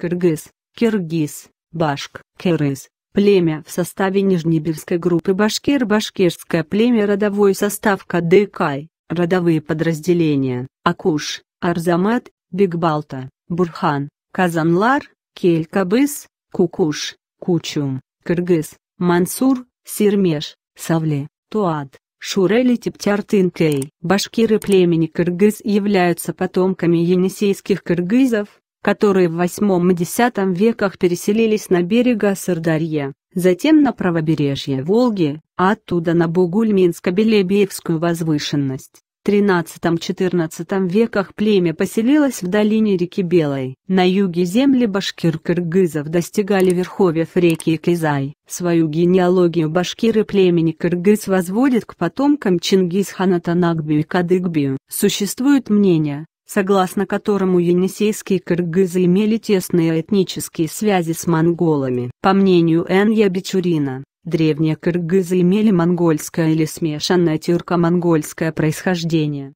Кыргыз, Киргиз, Башк, Кырыз, племя в составе Нижнебирской группы Башкир Башкирское племя родовой состав Кадыкай, родовые подразделения, Акуш, Арзамат, Бигбалта, Бурхан, Казанлар, Келькабыс, Кукуш, Кучум, Кыргыз, Мансур, Сирмеш, Савле, Туад. Шурели Тептяртынкей, башкиры племени кыргыз являются потомками енисейских кыргызов, которые в VIII-X веках переселились на берега Сырдарья, затем на правобережье Волги, а оттуда на Бугульминско-Белебеевскую возвышенность. В XIII-XIV веках племя поселилось в долине реки Белой. На юге земли башкир-кыргызов достигали верховьев реки Кизай. Свою генеалогию башкиры племени кыргыз возводят к потомкам Чингисхана Танагби и Кадыгби. Существует мнение, согласно которому енисейские кыргызы имели тесные этнические связи с монголами. По мнению Энья Бичурина, древние кыргызы имели монгольское или смешанное тюрко-монгольское происхождение.